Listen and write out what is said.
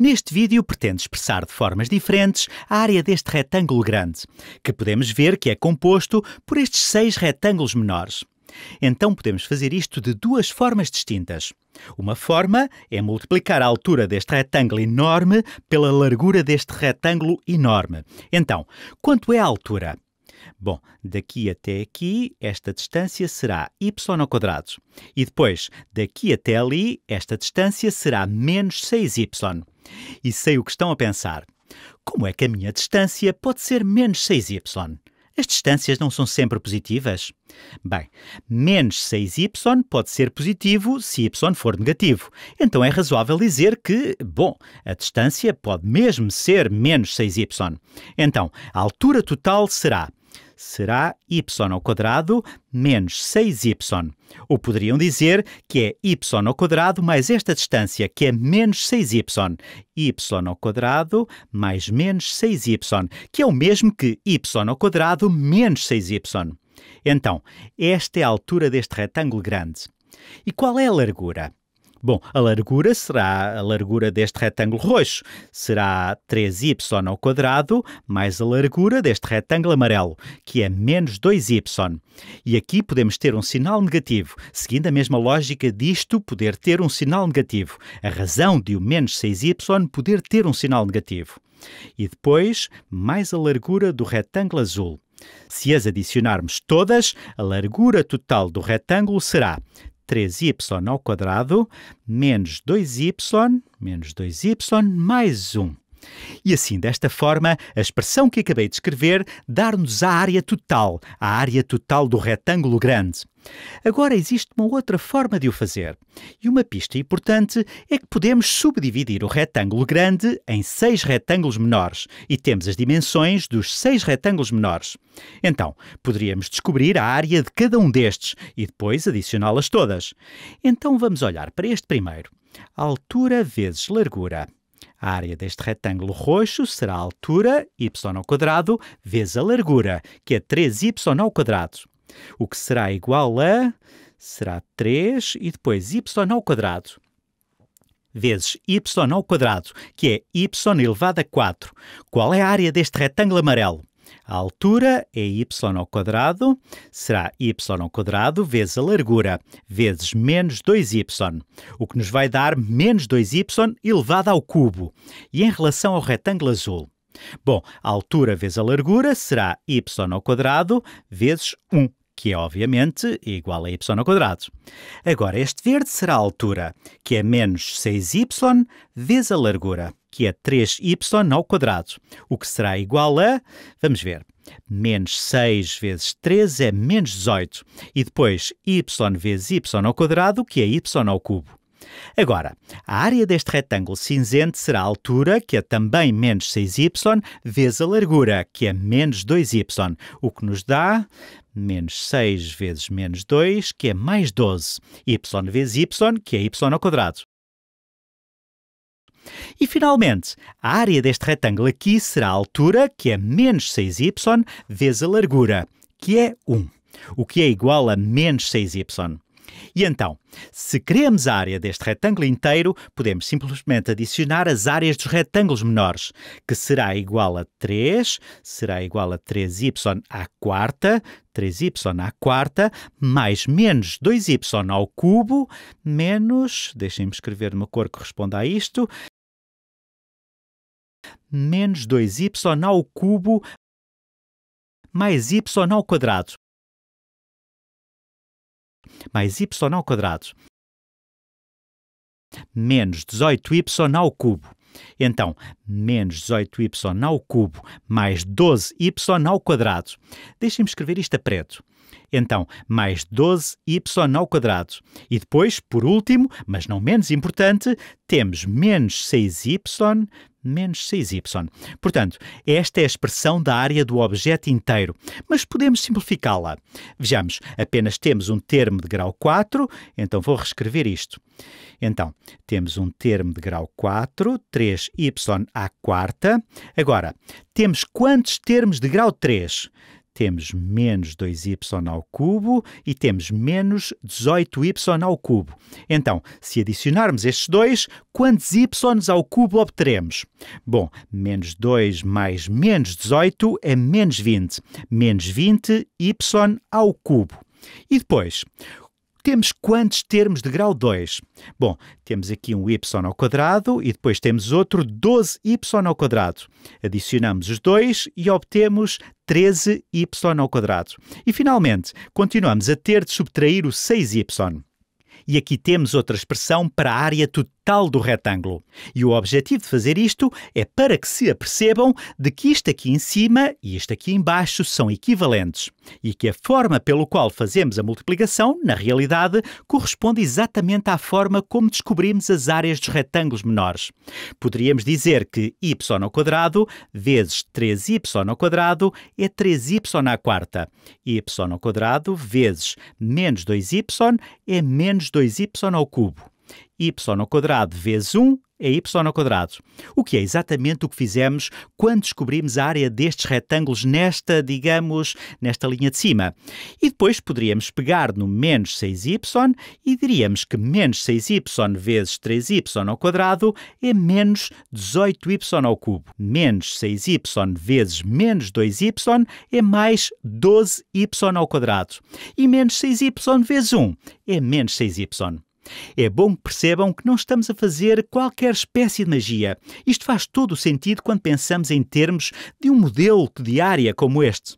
Neste vídeo pretendo expressar de formas diferentes a área deste retângulo grande, que podemos ver que é composto por estes seis retângulos menores. Então podemos fazer isto de duas formas distintas. Uma forma é multiplicar a altura deste retângulo enorme pela largura deste retângulo enorme. Então, quanto é a altura? Bom, daqui até aqui, esta distância será y ao quadrado. E depois, daqui até ali, esta distância será menos 6y. E sei o que estão a pensar. Como é que a minha distância pode ser menos 6y? As distâncias não são sempre positivas? Bem, menos 6y pode ser positivo se y for negativo. Então é razoável dizer que, bom, a distância pode mesmo ser menos 6y. Então, a altura total será será y ao quadrado menos 6y. Ou poderiam dizer que é y ao quadrado mais esta distância, que é menos 6y. y ao quadrado mais menos 6y, que é o mesmo que y ao quadrado menos 6y. Então, esta é a altura deste retângulo grande. E qual é a largura? Bom, a largura será a largura deste retângulo roxo, será 3y ao quadrado mais a largura deste retângulo amarelo, que é menos 2y. E aqui podemos ter um sinal negativo, seguindo a mesma lógica disto poder ter um sinal negativo, a razão de o menos 6y poder ter um sinal negativo. E depois, mais a largura do retângulo azul. Se as adicionarmos todas, a largura total do retângulo será 3y ao quadrado menos 2y menos 2y mais 1. E assim, desta forma, a expressão que acabei de escrever dar-nos a área total, a área total do retângulo grande. Agora existe uma outra forma de o fazer. E uma pista importante é que podemos subdividir o retângulo grande em seis retângulos menores e temos as dimensões dos seis retângulos menores. Então, poderíamos descobrir a área de cada um destes e depois adicioná-las todas. Então vamos olhar para este primeiro. Altura vezes largura a área deste retângulo roxo será a altura, y ao quadrado, vezes a largura, que é 3y ao quadrado, o que será igual a será 3 e depois y ao quadrado vezes y ao quadrado, que é y elevado a 4. Qual é a área deste retângulo amarelo? A altura é y ao quadrado, será y ao quadrado vezes a largura, vezes menos 2y, o que nos vai dar menos 2y elevado ao cubo, e em relação ao retângulo azul. Bom, a altura vezes a largura será y ao quadrado vezes 1, que é obviamente igual a y ao quadrado. Agora, este verde será a altura, que é menos 6y vezes a largura que é 3y ao quadrado, o que será igual a, vamos ver, menos 6 vezes 3 é menos 18, e depois y vezes y ao quadrado, que é y ao cubo. Agora, a área deste retângulo cinzento será a altura, que é também menos 6y, vezes a largura, que é menos 2y, o que nos dá menos 6 vezes menos 2, que é mais 12, y vezes y, que é y ao quadrado. E, finalmente, a área deste retângulo aqui será a altura, que é menos 6y, vezes a largura, que é 1, o que é igual a menos 6y. E então, se queremos a área deste retângulo inteiro, podemos simplesmente adicionar as áreas dos retângulos menores, que será igual a 3, será igual a 3y à quarta, 3y à quarta, mais menos 2y ao cubo, menos, deixem-me escrever numa cor que responda a isto, menos 2y ao cubo mais y ao quadrado mais y ao quadrado menos 18y ao cubo. Então, menos 18y ao cubo mais 12y ao quadrado. Deixem-me escrever isto a preto. Então, mais 12y ao quadrado. E depois, por último, mas não menos importante, temos menos 6y menos 6y. Portanto, esta é a expressão da área do objeto inteiro, mas podemos simplificá-la. Vejamos, apenas temos um termo de grau 4, então vou reescrever isto. Então, temos um termo de grau 4, 3y à quarta. Agora, temos quantos termos de grau 3? 3 temos menos 2y ao cubo e temos menos 18y ao cubo. Então, se adicionarmos estes dois, quantos y ao cubo obteremos? Bom, menos 2 mais menos 18 é menos 20. Menos 20y ao cubo. E depois, temos quantos termos de grau 2? Bom, temos aqui um y ao quadrado e depois temos outro 12y ao quadrado. Adicionamos os dois e obtemos 13y ao quadrado. E finalmente, continuamos a ter de subtrair o 6y. E aqui temos outra expressão para a área total tal do retângulo. E o objetivo de fazer isto é para que se apercebam de que isto aqui em cima e isto aqui em baixo são equivalentes e que a forma pelo qual fazemos a multiplicação, na realidade, corresponde exatamente à forma como descobrimos as áreas dos retângulos menores. Poderíamos dizer que y ao quadrado vezes 3y ao quadrado é 3y à quarta. y ao quadrado vezes menos 2y é menos 2y ao cubo y ao quadrado vezes 1 é y ao quadrado, o que é exatamente o que fizemos quando descobrimos a área destes retângulos nesta, digamos, nesta linha de cima. E depois poderíamos pegar no menos 6y e diríamos que menos 6y vezes 3y ao quadrado é menos 18y ao cubo. Menos 6y vezes menos 2y é mais 12y ao quadrado. E menos 6y vezes 1 é menos 6y. É bom que percebam que não estamos a fazer qualquer espécie de magia. Isto faz todo o sentido quando pensamos em termos de um modelo de área como este.